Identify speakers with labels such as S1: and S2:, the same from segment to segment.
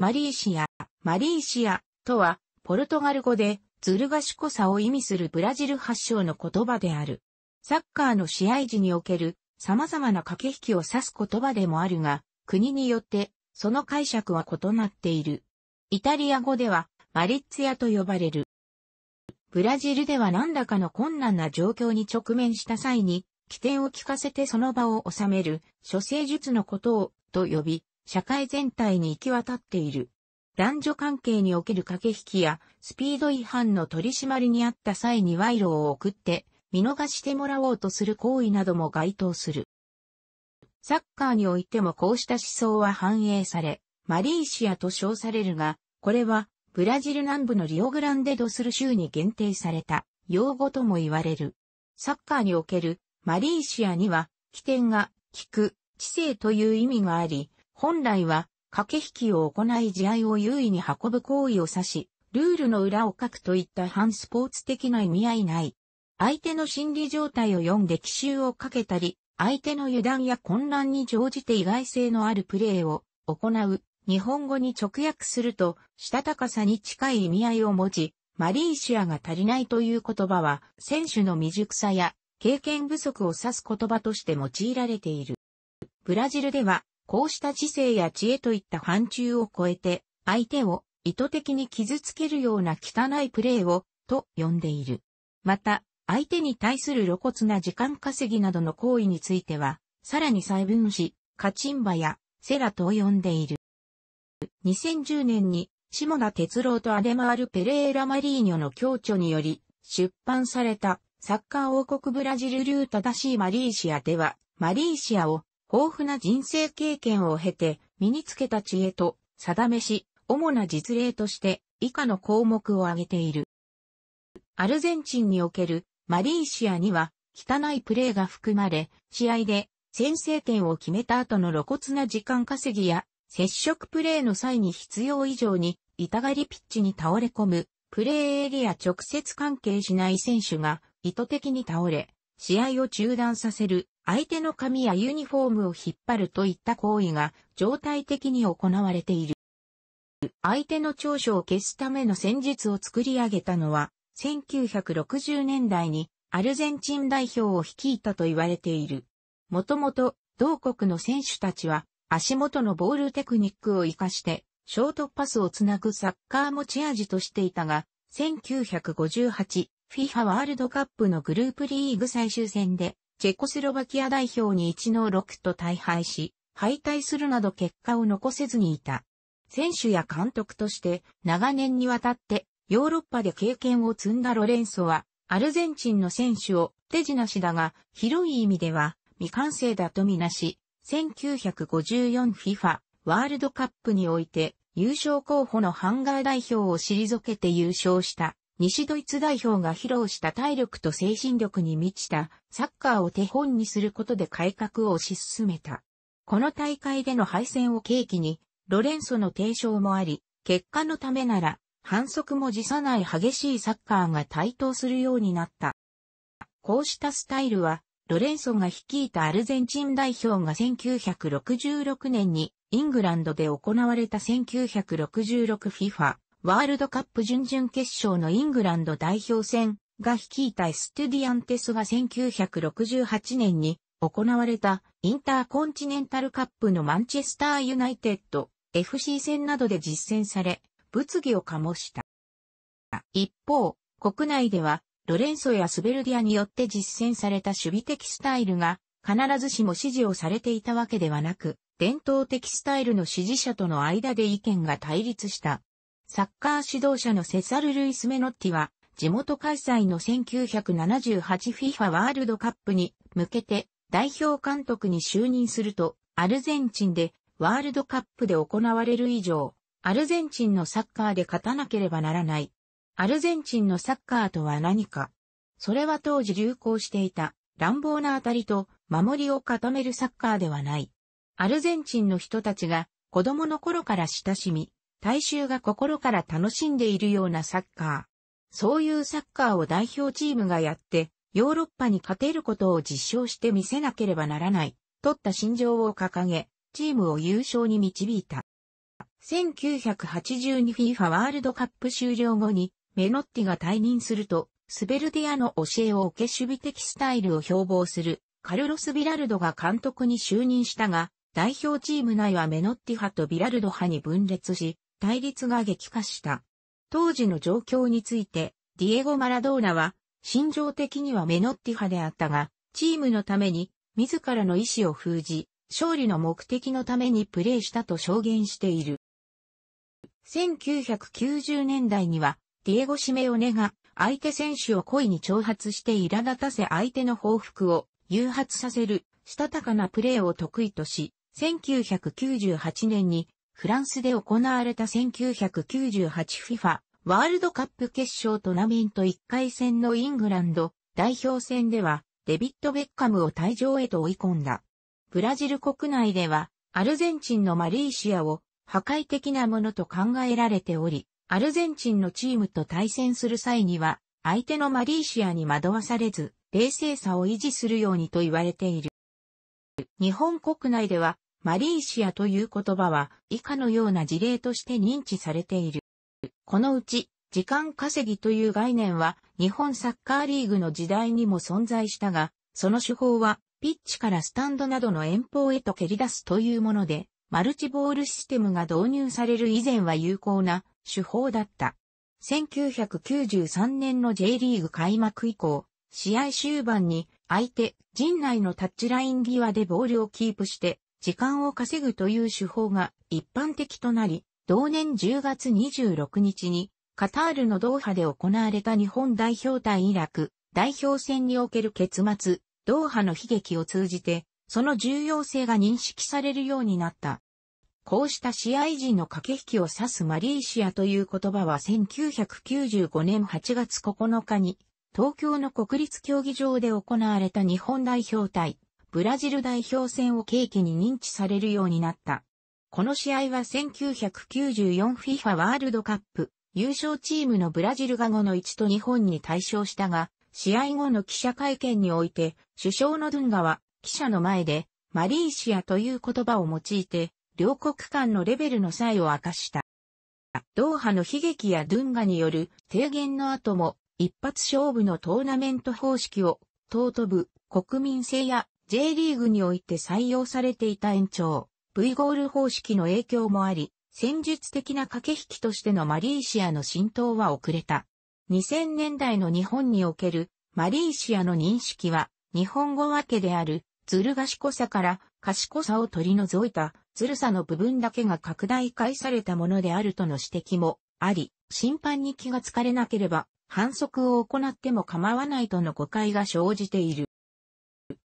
S1: マリーシア、マリーシアとは、ポルトガル語で、ずる賢さを意味するブラジル発祥の言葉である。サッカーの試合時における様々な駆け引きを指す言葉でもあるが、国によってその解釈は異なっている。イタリア語ではマリッツィアと呼ばれる。ブラジルでは何らかの困難な状況に直面した際に、起点を聞かせてその場を収める、処世術のことを、と呼び、社会全体に行き渡っている。男女関係における駆け引きやスピード違反の取り締まりにあった際に賄賂を送って見逃してもらおうとする行為なども該当する。サッカーにおいてもこうした思想は反映され、マリーシアと称されるが、これはブラジル南部のリオグランデドスル州に限定された用語とも言われる。サッカーにおけるマリーシアには起点が効く知性という意味があり、本来は、駆け引きを行い試合を優位に運ぶ行為を指し、ルールの裏を書くといった反スポーツ的な意味合いない。相手の心理状態を読んで奇襲をかけたり、相手の油断や混乱に乗じて意外性のあるプレーを行う。日本語に直訳すると、したたかさに近い意味合いを持ち、マリーシアが足りないという言葉は、選手の未熟さや経験不足を指す言葉として用いられている。ブラジルでは、こうした知性や知恵といった範疇を超えて、相手を意図的に傷つけるような汚いプレーを、と呼んでいる。また、相手に対する露骨な時間稼ぎなどの行為については、さらに細分し、カチンバやセラと呼んでいる。2010年に、下田哲郎とアデマール・ペレーラ・マリーニョの共著により、出版された、サッカー王国ブラジルルー正しいマリーシアでは、マリーシアを豊富な人生経験を経て身につけた知恵と定めし、主な実例として以下の項目を挙げている。アルゼンチンにおけるマリーシアには汚いプレーが含まれ、試合で先制点を決めた後の露骨な時間稼ぎや接触プレーの際に必要以上に痛がりピッチに倒れ込むプレーエリア直接関係しない選手が意図的に倒れ、試合を中断させる、相手の髪やユニフォームを引っ張るといった行為が状態的に行われている。相手の長所を消すための戦術を作り上げたのは、1960年代にアルゼンチン代表を率いたと言われている。もともと、同国の選手たちは、足元のボールテクニックを活かして、ショートパスをつなぐサッカー持ち味としていたが、1958 FIFA ワールドカップのグループリーグ最終戦で、チェコスロバキア代表に1の6と大敗し、敗退するなど結果を残せずにいた。選手や監督として長年にわたってヨーロッパで経験を積んだロレンソは、アルゼンチンの選手を手品しだが、広い意味では未完成だとみなし、1954FIFA ワールドカップにおいて優勝候補のハンガー代表を退けて優勝した。西ドイツ代表が披露した体力と精神力に満ちたサッカーを手本にすることで改革を推し進めた。この大会での敗戦を契機に、ロレンソの提唱もあり、結果のためなら、反則も辞さない激しいサッカーが台頭するようになった。こうしたスタイルは、ロレンソが率いたアルゼンチン代表が1966年にイングランドで行われた 1966FIFA ワールドカップ準々決勝のイングランド代表戦が率いたエストゥディアンテスが1968年に行われたインターコンチネンタルカップのマンチェスターユナイテッド FC 戦などで実践され、物議を醸した。一方、国内ではロレンソやスベルディアによって実践された守備的スタイルが必ずしも支持をされていたわけではなく、伝統的スタイルの支持者との間で意見が対立した。サッカー指導者のセサル・ルイス・メノッティは、地元開催の 1978FIFA ワールドカップに向けて代表監督に就任すると、アルゼンチンでワールドカップで行われる以上、アルゼンチンのサッカーで勝たなければならない。アルゼンチンのサッカーとは何かそれは当時流行していた乱暴な当たりと守りを固めるサッカーではない。アルゼンチンの人たちが子供の頃から親しみ、大衆が心から楽しんでいるようなサッカー。そういうサッカーを代表チームがやって、ヨーロッパに勝てることを実証して見せなければならない、取った心情を掲げ、チームを優勝に導いた。1982FIFA ワールドカップ終了後に、メノッティが退任すると、スベルディアの教えを受け守備的スタイルを標榜する、カルロス・ビラルドが監督に就任したが、代表チーム内はメノッティ派とビラルド派に分裂し、対立が激化した。当時の状況について、ディエゴ・マラドーナは、心情的にはメノッティ派であったが、チームのために、自らの意思を封じ、勝利の目的のためにプレーしたと証言している。1990年代には、ディエゴ・シメオネが、相手選手を故意に挑発して苛立たせ相手の報復を誘発させる、したたかなプレーを得意とし、1998年にフランスで行われた 1998FIFA ワールドカップ決勝トーナメント1回戦のイングランド代表戦ではデビッド・ベッカムを退場へと追い込んだ。ブラジル国内ではアルゼンチンのマリーシアを破壊的なものと考えられており、アルゼンチンのチームと対戦する際には相手のマリーシアに惑わされず冷静さを維持するようにと言われている。日本国内ではマリーシアという言葉は以下のような事例として認知されている。このうち、時間稼ぎという概念は日本サッカーリーグの時代にも存在したが、その手法はピッチからスタンドなどの遠方へと蹴り出すというもので、マルチボールシステムが導入される以前は有効な手法だった。1993年の J リーグ開幕以降、試合終盤に相手陣内のタッチライン際でボールをキープして時間を稼ぐという手法が一般的となり、同年10月26日に、カタールのドーハで行われた日本代表対イラク代表戦における結末、ドーハの悲劇を通じて、その重要性が認識されるようになった。こうした試合時の駆け引きを指すマリーシアという言葉は1995年8月9日に東京の国立競技場で行われた日本代表対ブラジル代表戦を契機に認知されるようになった。この試合は 1994FIFA ワールドカップ優勝チームのブラジルが5の1と日本に対象したが、試合後の記者会見において、首相のドゥンガは記者の前で、マリーシアという言葉を用いて、両国間のレベルの差異を明かした。ドーハの悲劇やドゥンガによる提言の後も、一発勝負のトーナメント方式を、尊ぶ国民性や J リーグにおいて採用されていた延長、V ゴール方式の影響もあり、戦術的な駆け引きとしてのマリーシアの浸透は遅れた。2000年代の日本におけるマリーシアの認識は、日本語訳である、ずる賢さから賢さを取り除いた、ずるさの部分だけが拡大化されたものであるとの指摘もあり、審判に気がつかれなければ、反則を行っても構わないとの誤解が生じている。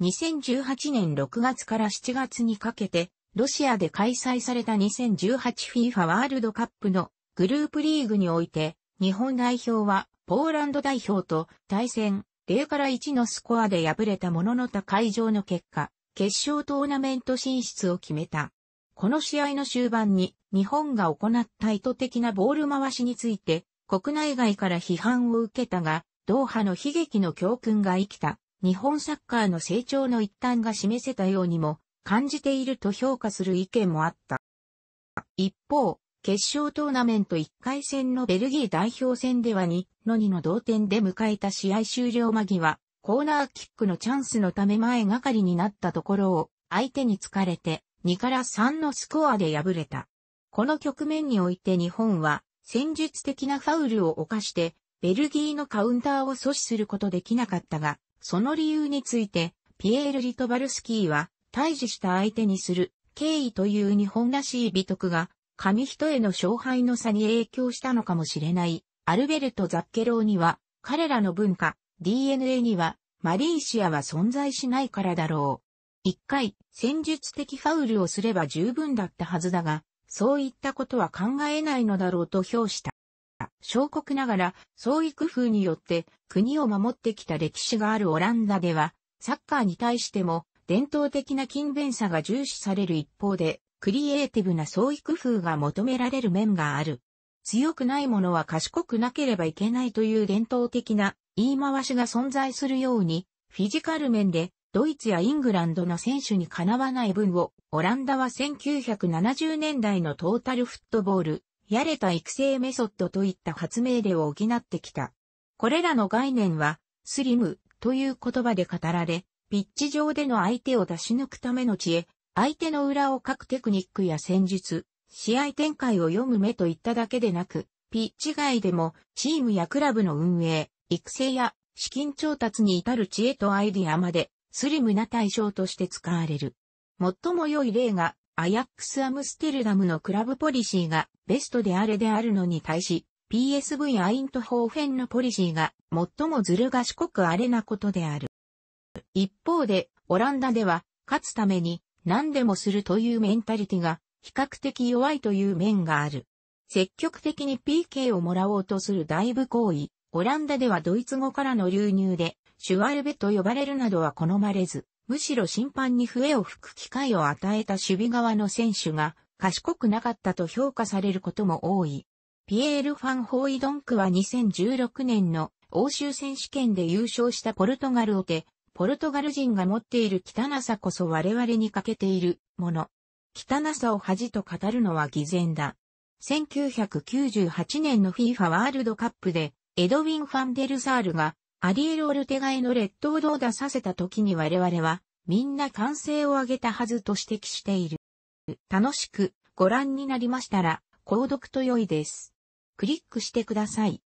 S1: 2018年6月から7月にかけて、ロシアで開催された 2018FIFA ワールドカップのグループリーグにおいて、日本代表はポーランド代表と対戦0から1のスコアで敗れたものの他会場の結果、決勝トーナメント進出を決めた。この試合の終盤に日本が行った意図的なボール回しについて国内外から批判を受けたが、ドーハの悲劇の教訓が生きた日本サッカーの成長の一端が示せたようにも感じていると評価する意見もあった。一方、決勝トーナメント1回戦のベルギー代表戦では2の2の同点で迎えた試合終了間際、コーナーキックのチャンスのため前がかりになったところを相手に疲れて2から3のスコアで敗れた。この局面において日本は戦術的なファウルを犯してベルギーのカウンターを阻止することできなかったが、その理由について、ピエール・リトバルスキーは、退治した相手にする、敬意という日本らしい美徳が、紙一重の勝敗の差に影響したのかもしれない。アルベルト・ザッケローには、彼らの文化、DNA には、マリーシアは存在しないからだろう。一回、戦術的ファウルをすれば十分だったはずだが、そういったことは考えないのだろうと評した。小国ながら創意工夫によって国を守ってきた歴史があるオランダでは、サッカーに対しても伝統的な勤勉さが重視される一方で、クリエイティブな創意工夫が求められる面がある。強くないものは賢くなければいけないという伝統的な言い回しが存在するように、フィジカル面でドイツやイングランドの選手にかなわない分を、オランダは1970年代のトータルフットボール、やれた育成メソッドといった発明例を補ってきた。これらの概念は、スリムという言葉で語られ、ピッチ上での相手を出し抜くための知恵、相手の裏を書くテクニックや戦術、試合展開を読む目といっただけでなく、ピッチ外でもチームやクラブの運営、育成や資金調達に至る知恵とアイディアまでスリムな対象として使われる。最も良い例がアヤックスアムステルダムのクラブポリシーがベストであれであるのに対し、PSV アイントホーフェンのポリシーが最もずる賢くあれなことである。一方で、オランダでは、勝つために何でもするというメンタリティが比較的弱いという面がある。積極的に PK をもらおうとするダイブ行為、オランダではドイツ語からの流入で、シュワルベと呼ばれるなどは好まれず、むしろ審判に笛を吹く機会を与えた守備側の選手が賢くなかったと評価されることも多い。ピエール・ファン・ホーイドンクは2016年の欧州選手権で優勝したポルトガルをて、ポルトガル人が持っている汚さこそ我々に欠けているもの。汚さを恥と語るのは偽善だ。1998年の FIFA ワールドカップで、エドウィン・ファンデルサールがアリエル・オルテガへの劣等動を出させた時に我々は、みんな歓声を上げたはずと指摘している。楽しくご覧になりましたら、購読と良いです。クリックしてください。